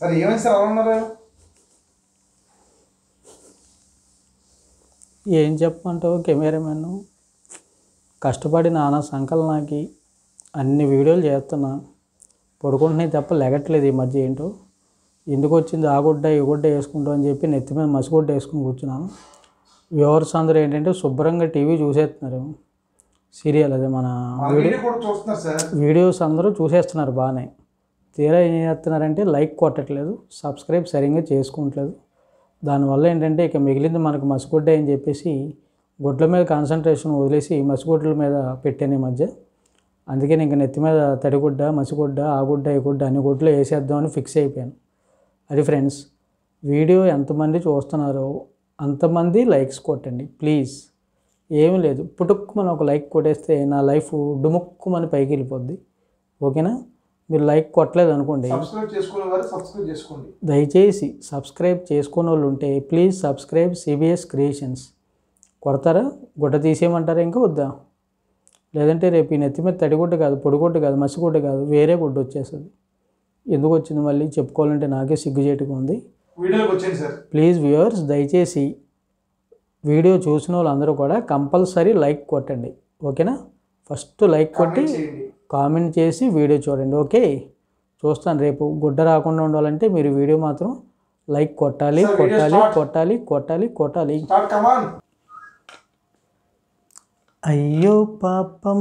సరే ఏమైంది సార్ అలా ఉన్నారు ఏం చెప్పమంటావు కెమెరామెన్ కష్టపడి నానా సంకలనాకి అన్ని వీడియోలు చేస్తున్నా పడుకుంటున్నాయి తప్ప లెగట్లేదు ఈ మధ్య ఏంటో ఎందుకు వచ్చింది ఆ గుడ్డ ఈ గుడ్డ వేసుకుంటాం అని చెప్పి నెత్తి మీద మసిగుడ్డ వేసుకుని కూర్చున్నాను వ్యూవర్స్ అందరూ ఏంటంటే శుభ్రంగా టీవీ చూసేస్తున్నారు సీరియల్ అదే మన వీడియో వీడియోస్ అందరూ చూసేస్తున్నారు బాగానే తీరా ఏం చేస్తున్నారంటే లైక్ కొట్టట్లేదు సబ్స్క్రైబ్ సరిగ్గా చేసుకోవట్లేదు దానివల్ల ఏంటంటే ఇక మిగిలింది మనకు మసిగుడ్డ అని చెప్పేసి గుడ్ల మీద కాన్సన్ట్రేషన్ వదిలేసి మసిగుడ్ల మీద పెట్టాను ఈ మధ్య అందుకే ఇంక నెత్తి మీద తడిగుడ్డ మసిగుడ్డ ఆ గుడ్డ ఈ గుడ్డ అన్ని గుడ్లు వేసేద్దామని ఫిక్స్ అయిపోయాను అది ఫ్రెండ్స్ వీడియో ఎంతమంది చూస్తున్నారో అంతమంది లైక్స్ కొట్టండి ప్లీజ్ ఏమీ లేదు పుటుక్కు మనం ఒక లైక్ కొట్టేస్తే నా లైఫ్ డుముక్కు మన పైకి వెళ్ళిపోద్ది ఓకేనా మీరు లైక్ కొట్టలేదు అనుకోండి దయచేసి సబ్స్క్రైబ్ చేసుకునే వాళ్ళు ఉంటే ప్లీజ్ సబ్స్క్రైబ్ సిబిఎస్ క్రియేషన్స్ కొడతారా గుడ్డ తీసేయమంటారా ఇంకా వద్దా లేదంటే రేపు ఈ నెత్తి మీద తడిగుడ్డ కాదు పొడిగుడ్డ కాదు మసిగుడ్డ కాదు వేరే గుడ్డ వచ్చేస్తుంది ఎందుకు వచ్చింది మళ్ళీ చెప్పుకోవాలంటే నాకే సిగ్గుచేటుగా ఉంది వీడియోకి వచ్చింది సార్ ప్లీజ్ వ్యూవర్స్ దయచేసి వీడియో చూసిన వాళ్ళందరూ కూడా కంపల్సరీ లైక్ కొట్టండి ఓకేనా ఫస్ట్ లైక్ కొట్టి కామెంట్ చేసి వీడియో చూడండి ఓకే చూస్తాను రేపు గుడ్డ రాకుండా ఉండాలంటే మీరు వీడియో మాత్రం లైక్ కొట్టాలి కొట్టాలి కొట్టాలి కొట్టాలి కొట్టాలి అయ్యో పాపం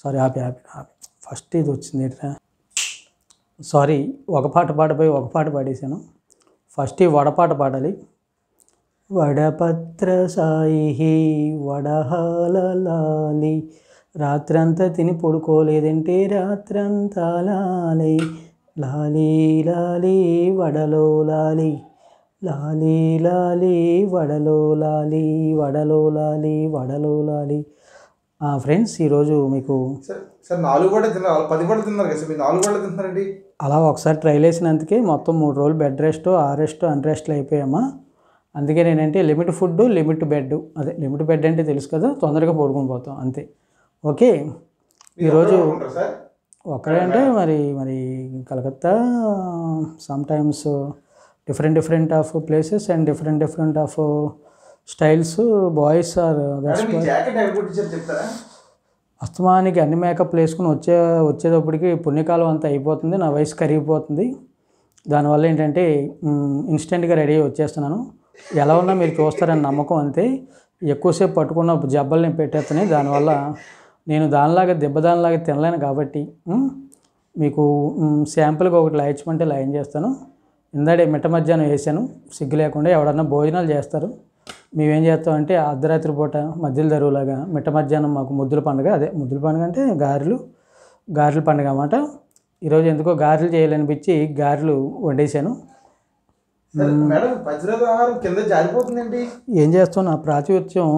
సారీ ఆపి ఆపి ఆపి ఫస్ట్ ఇది వచ్చింది ఎట్లా సారీ ఒక పాట పాడపోయి ఒక పాట పాడేశాను ఫస్ట్ ఈ వడపాట పాడాలి వడపత్ర సాయి వడహాలి రాత్రంతా తిని పడుకోలేదంటే రాత్రంతా లాలి లాలి లాలి వడలో లాలీ లాలి లాలి వడలో లాలి వడలో లాలి వడలో ఆ ఫ్రెండ్స్ ఈరోజు మీకు సార్ నాలుగు తిన్నారు పది తిన్నారు కదా నాలుగు తిన్నారండి అలా ఒకసారి ట్రైల్ వేసినందుకే మొత్తం మూడు రోజులు బెడ్ రెస్ట్ ఆరెస్ట్ అన్రెస్ట్లు అయిపోయామా అందుకే నేనంటే లిమిట్ ఫుడ్ లిమిట్ బెడ్ అదే లిమిట్ బెడ్ అంటే తెలుసు కదా తొందరగా పడుకొని పోతాం అంతే ఓకే ఈరోజు ఒకడే అంటే మరి మరి Calcutta some times different different of places and different different of styles boys are అస్తమానికి అన్ని మేకప్ వేసుకుని వచ్చే వచ్చేటప్పటికి పుణ్యకాలం అంతా అయిపోతుంది నా వయసు కరిగిపోతుంది దానివల్ల ఏంటంటే ఇన్స్టెంట్గా రెడీ వచ్చేస్తున్నాను ఎలా ఉన్నా మీరు చూస్తారని నమ్మకం అంతే ఎక్కువసేపు పట్టుకున్న జబ్బలు నేను పెట్టేస్తాను దానివల్ల నేను దానిలాగా దెబ్బదానిలాగా తినలేను కాబట్టి మీకు శాంపుల్కి ఒకటి లాయించమంటే లాయం చేస్తాను ఇందాడే మిట్ట మధ్యాహ్నం వేసాను సిగ్గు లేకుండా ఎవడన్నా భోజనాలు చేస్తారు మేమేం చేస్తామంటే అర్ధరాత్రి పూట మధ్యల దరువులాగా మిట్ట మధ్యాహ్నం మాకు ముద్దుల పండుగ అదే ముద్దుల పండుగ అంటే గారెలు గారెలు పండుగ అన్నమాట ఈరోజు ఎందుకో గారెలు చేయాలనిపించి గారెలు వండేశాను ఏం చేస్తాం నా ప్రాచుర్యం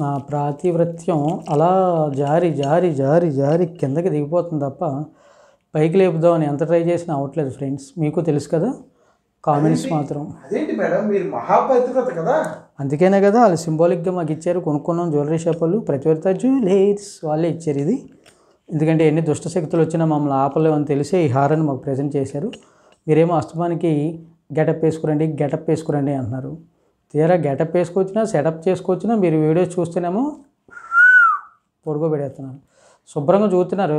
నా ప్రాతివృత్యం అలా జారి జారి జారి జారి కిందకి దిగిపోతుంది తప్ప పైకి లేపుదామని ఎంత ట్రై చేసినా అవ్వట్లేదు ఫ్రెండ్స్ మీకు తెలుసు కదా కామెంట్స్ మాత్రం అదేంటి మేడం మీరు కదా అందుకేనే కదా వాళ్ళు సింబాలిక్గా మాకు ఇచ్చారు కొనుక్కున్నాం జ్యువెలరీ షాప్ వాళ్ళు ప్రతివర్త జ్యువెలర్స్ వాళ్ళే ఇచ్చారు ఇది ఎందుకంటే ఎన్ని దుష్టశక్తులు వచ్చినా మమ్మల్ని ఆపలేవు అని తెలిసే ఈ హారాన్ని మాకు ప్రజెంట్ చేశారు మీరేమో అస్తమానికి గెటప్ వేసుకురండి గెటప్ వేసుకురండి అంటున్నారు తీరా గెటప్ వేసుకొచ్చినా సెటప్ చేసుకొచ్చినా మీరు వీడియోస్ చూస్తేనేమో పడుకోబెడేస్తున్నారు శుభ్రంగా చూస్తున్నారు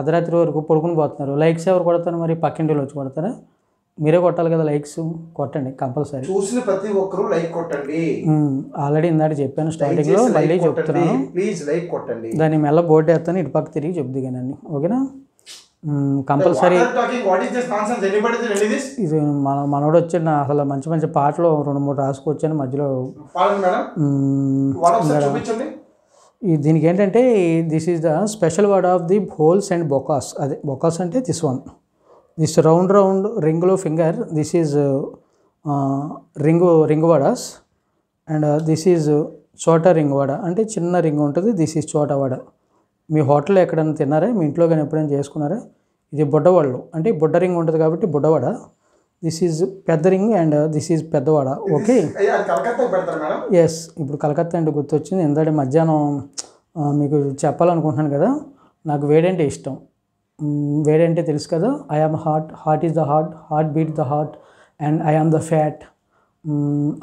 అర్ధరాత్రి వరకు పొడుకుని పోతున్నారు లైక్స్ ఎవరు కొడతారు మరి పక్కింటిలో వచ్చి కొడతారు మీరే కొట్టాలి కదా లైక్స్ కొట్టండి కంపల్సరీ చూసిన ప్రతి ఒక్కరు లైక్ కొట్టండి ఆల్రెడీ ఇందాక చెప్పాను స్టార్టింగ్ లో మళ్ళీ చెప్తున్నాను ప్లీజ్ లైక్ కొట్టండి దాన్ని మెల్ల బోర్డు వేస్తాను ఇటు పక్క తిరిగి చెప్దిగానండి ఓకేనా కంపల్సరీ ఇది మన మనోడు అసలు మంచి మంచి పాటలు రెండు మూడు రాసుకొచ్చాను మధ్యలో ఈ దీనికి ఏంటంటే this is the special word of the holes and బొకాస్ అదే బొకాస్ అంటే this one this round round రింగ్లో finger this is ring ring vadas and this is చోటా రింగ్ వడ అంటే చిన్న రింగ్ ఉంటుంది దిస్ ఈజ్ చోటా వడ మీ హోటల్లో ఎక్కడైనా తిన్నారా మీ ఇంట్లో కానీ ఎప్పుడైనా చేసుకున్నారా ఇది బొడ్డవాళ్ళు అంటే బొడ్డ రింగ్ ఉంటుంది కాబట్టి బొడ్డవాడ దిస్ ఈజ్ పెద్ద రింగ్ అండ్ దిస్ ఈజ్ పెద్దవాడ ఓకే ఎస్ ఇప్పుడు కలకత్తా అంటే గుర్తొచ్చింది ఎందుకంటే మధ్యాహ్నం మీకు చెప్పాలనుకుంటున్నాను కదా నాకు వేడంటే ఇష్టం వేడంటే తెలుసు కదా I am heart heart is the heart heart beat the heart and I am the fat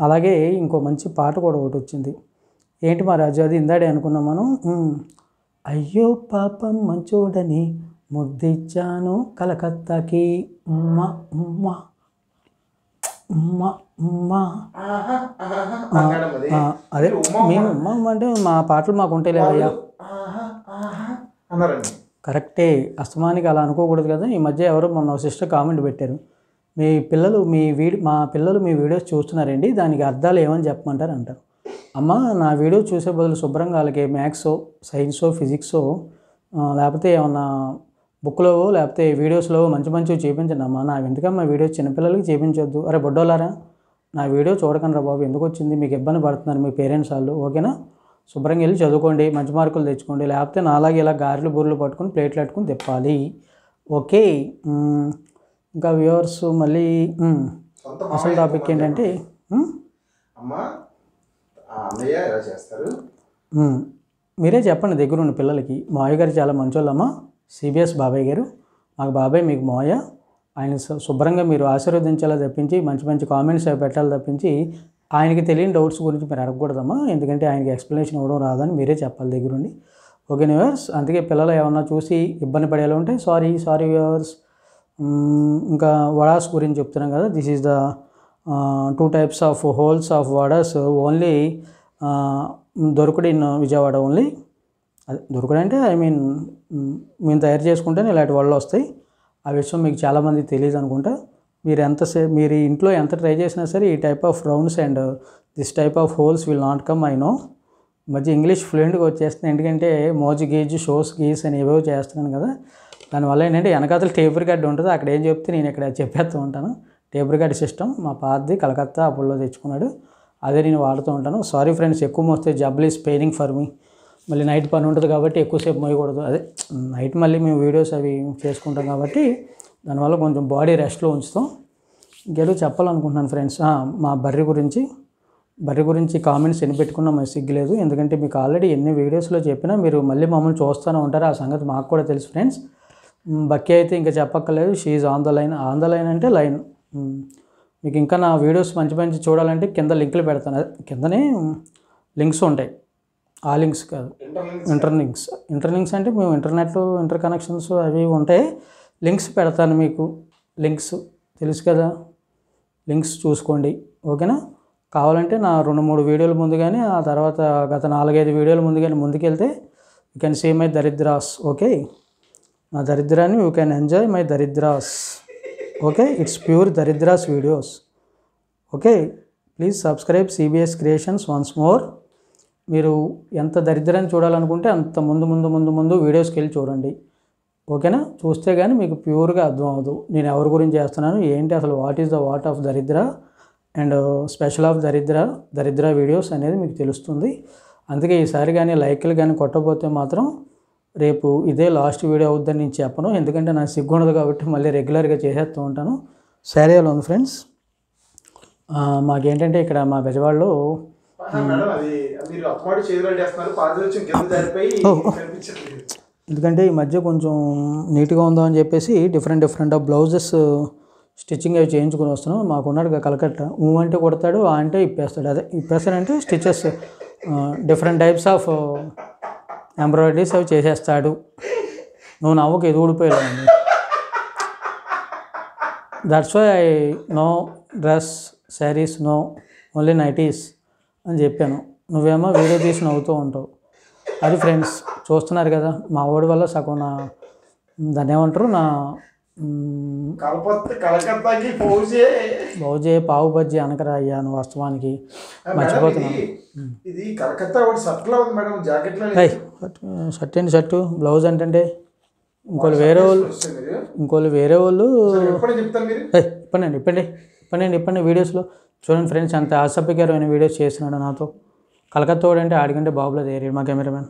అలాగే ఇంకో మంచి పాట కూడా ఒకటి వచ్చింది ఏంటి మా రాజు అది ఇందాడే అనుకున్నాం మనం అయ్యో పాపం మంచోడని ముద్దిచ్చాను కలకత్తాకి ఉమ్మ ఉమ్మ ఉమ్మ ఉమ్మ అదే మేము ఉమ్మ అంటే మా పాటలు మాకు ఉంటాయి లేదయ్యా కరెక్టే అస్తమానికి అలా అనుకోకూడదు కదా ఈ మధ్య ఎవరో మొన్న సిస్టర్ కామెంట్ పెట్టారు మీ పిల్లలు మీ వీడియో మా పిల్లలు మీ వీడియోస్ చూస్తున్నారండి దానికి అర్థాలు ఏమని చెప్పమంటారు అంటారు అమ్మ నా వీడియో చూసే బదులు శుభ్రంగా వాళ్ళకి మ్యాథ్సో సైన్సో ఫిజిక్సో లేకపోతే ఏమన్నా బుక్లో లేకపోతే వీడియోస్లో మంచి మంచివి చేయించండి అమ్మా నా ఎందుకమ్మా వీడియోస్ చిన్నపిల్లలకి చూపించొద్దు అరే బొడ్డోలారా నా వీడియో చూడకండి రా బాబు ఎందుకు వచ్చింది మీకు ఇబ్బంది పడుతున్నారు మీ పేరెంట్స్ వాళ్ళు ఓకేనా శుభ్రంగా వెళ్ళి చదువుకోండి మంచి మార్కులు తెచ్చుకోండి లేకపోతే నాలాగే ఇలా గారెలు బూరెలు పట్టుకుని ప్లేట్లు పెట్టుకుని తిప్పాలి ఓకే ఇంకా వ్యూవర్స్ మళ్ళీ అసలు టాపిక్ ఏంటంటే మీరే చెప్పండి దగ్గర ఉన్న పిల్లలకి మా అయ్యగారు చాలా మంచోళ్ళమ్మా సిబిఎస్ బాబాయ్ గారు మాకు బాబాయ్ మీకు మోయ ఆయన శుభ్రంగా మీరు ఆశీర్వదించేలా తప్పించి మంచి మంచి కామెంట్స్ పెట్టాలి తప్పించి ఆయనకి తెలియని డౌట్స్ గురించి మీరు అడగకూడదమ్మా ఎందుకంటే ఆయనకి ఎక్స్ప్లెనేషన్ ఇవ్వడం రాదని మీరే చెప్పాలి దగ్గరుండి ఓకే వ్యూవర్స్ అందుకే పిల్లలు ఏమన్నా చూసి ఇబ్బంది పడేలా ఉంటే సారీ సారీ వ్యూవర్స్ ఇంకా వడాస్ గురించి చెప్తున్నాం కదా this is the two types of holes of vadas only దొరకడు ఇన్ విజయవాడ ఓన్లీ అది దొరకడం అంటే ఐ మీన్ మేము తయారు చేసుకుంటేనే ఇలాంటి వాళ్ళు వస్తాయి ఆ విషయం మీకు చాలామంది తెలియదు అనుకుంటా మీరు ఎంత మీరు ఇంట్లో ఎంత ట్రై చేసినా సరే ఈ type of rounds and this type of holes will not come I know మధ్య ఇంగ్లీష్ ఫ్లూయెంట్గా వచ్చేస్తుంది ఎందుకంటే మోజ్ గేజ్ షోస్ గీజ్ అని ఏవేవో చేస్తున్నాను కదా దానివల్ల ఏంటంటే వెనకాతల టేబుల్ గడ్డ ఉంటుంది అక్కడ ఏం చెప్తే నేను ఇక్కడ చెప్పేస్తూ ఉంటాను టేబుల్ రికార్డు సిస్టమ్ మా పాతది కలకత్తా అప్పుల్లో తెచ్చుకున్నాడు అదే నేను వాడుతూ ఉంటాను సారీ ఫ్రెండ్స్ ఎక్కువ మోస్తే జబ్బులు ఈజ్ పెయినింగ్ ఫర్ మీ మళ్ళీ నైట్ పని ఉంటుంది కాబట్టి ఎక్కువసేపు మోయకూడదు అదే నైట్ మళ్ళీ మేము వీడియోస్ అవి చేసుకుంటాం కాబట్టి దానివల్ల కొంచెం బాడీ రెస్ట్లో ఉంచుతాం ఇంకేదో చెప్పాలనుకుంటున్నాను ఫ్రెండ్స్ మా బర్రె గురించి బర్రె గురించి కామెంట్స్ ఎన్ని పెట్టుకున్నా మాకు సిగ్గులేదు ఎందుకంటే మీకు ఆల్రెడీ ఎన్ని వీడియోస్లో చెప్పినా మీరు మళ్ళీ మమ్మల్ని చూస్తూనే ఉంటారు ఆ సంగతి మాకు కూడా తెలుసు ఫ్రెండ్స్ బక్కి అయితే ఇంకా చెప్పక్కర్లేదు షీఈ్ on the line on the line అంటే లైన్ మీకు ఇంకా నా వీడియోస్ మంచి మంచి చూడాలంటే కింద లింకులు పెడతాను కిందనే లింక్స్ ఉంటాయి ఆ లింక్స్ కాదు ఇంటర్లింక్స్ ఇంటర్లింక్స్ అంటే మేము ఇంటర్నెట్ ఇంటర్ కనెక్షన్స్ అవి ఉంటాయి లింక్స్ పెడతాను మీకు లింక్స్ తెలుసు కదా లింక్స్ చూసుకోండి ఓకేనా కావాలంటే నా రెండు మూడు వీడియోలు ముందు కానీ ఆ తర్వాత గత నాలుగైదు వీడియోలు కానీ ముందుకెళ్తే యూ కెన్ సీ మై దరిద్రాస్ ఓకే నా దరిద్రాన్ని యూ కెన్ ఎంజాయ్ మై దరిద్రాస్ ఓకే ఇట్స్ ప్యూర్ దరిద్రాస్ videos okay please subscribe CBS creations once more మీరు ఎంత దరిద్రాన్ని చూడాలనుకుంటే అంత ముందు ముందు ముందు ముందు వీడియోస్కి వెళ్ళి చూడండి ఓకేనా చూస్తే కానీ మీకు ప్యూర్గా అర్థం అవ్వదు నేను ఎవరి గురించి చేస్తున్నాను ఏంటి అసలు what is the what of దరిద్ర అండ్ స్పెషల్ ఆఫ్ దరిద్ర దరిద్ర వీడియోస్ అనేది మీకు తెలుస్తుంది అందుకే ఈసారి కానీ లైక్లు కానీ కొట్టకపోతే మాత్రం రేపు ఇదే లాస్ట్ వీడియో అవుద్దని నేను చెప్పను ఎందుకంటే నాకు సిగ్గుండదు కాబట్టి మళ్ళీ రెగ్యులర్గా చేసేస్తూ ఉంటాను సరే ఉంది ఫ్రెండ్స్ మాకేంటంటే ఇక్కడ మా బెజవాళ్ళు ఎందుకంటే ఈ మధ్య కొంచెం నీట్గా ఉందా అని చెప్పేసి different different of blouses stitching అవి చేయించుకొని వస్తున్నాం మాకున్నాడు కలకట్ట ఊ అంటే కొడతాడు ఆ అంటే ఇప్పేస్తాడు అదే ఇప్పేస్తాడంటే stitches different types of embroideries అవి చేసేస్తాడు నువ్వు నవ్వుకి ఎదు ఊడిపోయాడు that's why I no dress saris no only nighties అని చెప్పాను నువ్వేమో వీడియో తీసి నవ్వుతూ ఉంటావు అది ఫ్రెండ్స్ చూస్తున్నారు కదా మా ఓడి వల్ల సగం నా దాన్ని ఏమంటారు నా బౌజే పావు బజ్జి అనకరా అయ్యాను వాస్తవానికి మర్చిపోతున్నాను షర్ట్ అండి షర్టు బ్లౌజ్ అంటే ఇంకోళ్ళు వేరే వాళ్ళు ఇంకోళ్ళు వేరే వాళ్ళు ఇప్పండి ఇప్పండి ఇప్పండి ఇప్పండి వీడియోస్లో చూడండి ఫ్రెండ్స్ అంత అసభ్యకరమైన వీడియోస్ చేస్తున్నాడు నాతో కలకత్తోడు అంటే ఆడికంటే బాబులో తేరాడు మా కెమెరామెన్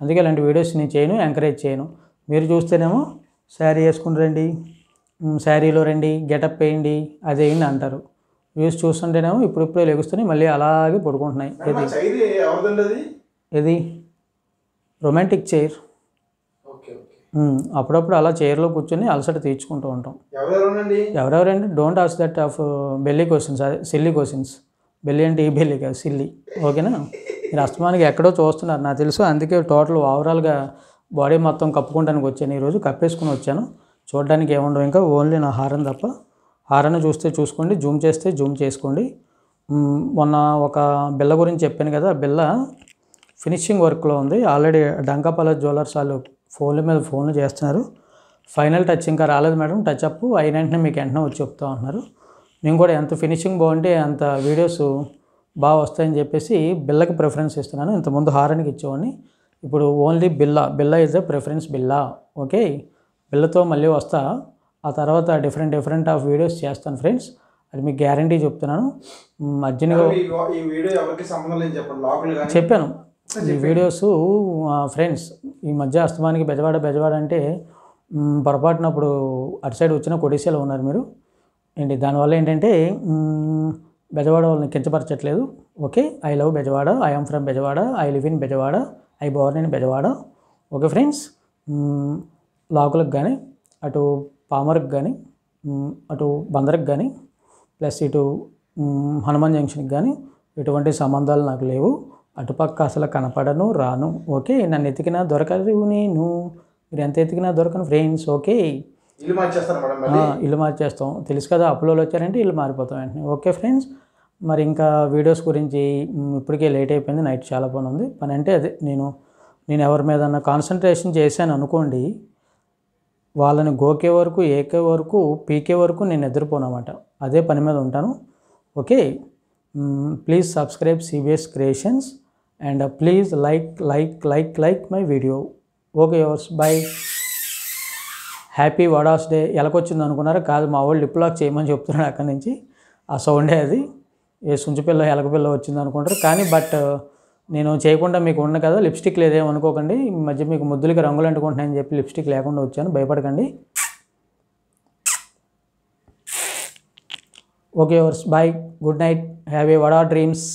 అందుకే ఇలాంటి వీడియోస్ నేను చేయను ఎంకరేజ్ చేయను మీరు చూస్తేనేమో శారీ వేసుకుని రండి శారీలో రండి గెటప్ వేయండి అదేయండి అంటారు వ్యూస్ చూస్తుంటేనేమో ఇప్పుడిప్పుడే లెగుస్తున్నాయి మళ్ళీ అలాగే పడుకుంటున్నాయి ఇది ఇది రొమాంటిక్ చైర్ అప్పుడప్పుడు అలా చైర్లో కూర్చొని అలసట తీర్చుకుంటూ ఉంటాం ఎవరెవరండి don't as that of belly questions అదే సిల్లీ క్వశ్చన్స్ బెల్లీ అంటే ఈ బెల్లీ కాదు సిల్లీ ఓకేనా మీరు అస్తమానికి ఎక్కడో చూస్తున్నారు నాకు తెలుసు అందుకే టోటల్ ఓవరాల్గా బాడీ మొత్తం కప్పుకోవడానికి వచ్చాను ఈరోజు కప్పేసుకుని వచ్చాను చూడడానికి ఏముండవు ఇంకా ఓన్లీ నా హారం తప్ప హారాన్ని చూస్తే చూసుకోండి జూమ్ చేస్తే జూమ్ చేసుకోండి మొన్న ఒక బిల్ల గురించి చెప్పాను కదా బిల్ల ఫినిషింగ్ వర్క్లో ఉంది ఆల్రెడీ డంకాపాల జ్యువెలర్స్ వాళ్ళు ఫోన్ల మీద ఫోన్లు చేస్తున్నారు ఫైనల్ టచ్ ఇంకా రాలేదు మేడం టచ్ అప్ అయిన వెంటనే మీకు వెంటనే వచ్చి చెప్తా ఉంటున్నారు మేము కూడా ఎంత ఫినిషింగ్ బాగుంటే అంత వీడియోస్ బాగా వస్తాయని చెప్పేసి బిల్లకి ప్రిఫరెన్స్ ఇస్తున్నాను ఇంతకుముందు హారానికి ఇచ్చేవాడిని ఇప్పుడు only Billa Billa is the preference Billa okay బిల్లతో మళ్ళీ వస్తా ఆ తర్వాత డిఫరెంట్ డిఫరెంట్ ఆఫ్ వీడియోస్ చేస్తాను ఫ్రెండ్స్ అది మీకు గ్యారంటీ చెప్తున్నాను మధ్యన చెప్పాను ఈ వీడియోస్ ఫ్రెండ్స్ ఈ మధ్య అస్తమానికి బెజవాడ బెజవాడ అంటే పొరపాటునప్పుడు అటు సైడ్ వచ్చిన కొడేసియాలో ఉన్నారు మీరు ఏంటి దానివల్ల ఏంటంటే బెజవాడ వాళ్ళని కించపరచట్లేదు okay I love Bezawada am from Bezawada I live in Bezawada I born in Bezawada okay friends లాకులకు కానీ అటు పామర్కి కానీ అటు బందర్కి కానీ ప్లస్ ఇటు హనుమాన్ జంక్షన్కి కానీ ఎటువంటి సంబంధాలు నాకు లేవు అటుపక్క అసలు కనపడను రాను ఓకే నన్ను ఎతికినా దొరకదు నేను మీరు ఎంత ఎతికినా దొరకను ఫ్రెండ్స్ ఓకే ఇల్లు మార్చేస్తాం ఇల్లు మార్చేస్తాం తెలుసు కదా అప్పులోలు వచ్చారంటే ఇల్లు మారిపోతాం వెంటనే ఓకే ఫ్రెండ్స్ మరి ఇంకా వీడియోస్ గురించి ఇప్పటికే లేట్ అయిపోయింది నైట్ చాలా పని ఉంది పని అంటే అదే నేను నేను ఎవరి మీద కాన్సన్ట్రేషన్ చేశాను అనుకోండి వాళ్ళని గోకే వరకు ఏకే వరకు పీకే వరకు నేను నిద్రపోనమాట అదే పని మీద ఉంటాను okay please subscribe CBS creations and please like like like like my video okay yours bye happy vada's day ఎలాకొచ్చింది అనుకున్నారు కాదు మా వాళ్ళు లిప్లాక్ చేయమని చెప్తున్నాడు అక్కడి నుంచి ఆ సౌండే అది ఏ సుంచిపిల్ల ఎలకపిల్ల వచ్చింది అనుకుంటారు కానీ బట్ uh, నేను చేయకుండా మీకు ఉన్న కదా లిప్స్టిక్ లేదేమో అనుకోకండి ఈ మధ్య మీకు ముద్దులకి రంగులు అంటుకుంటున్నాయని చెప్పి లిప్స్టిక్ లేకుండా వచ్చాను భయపడకండి okay yours bye good night have a vada dreams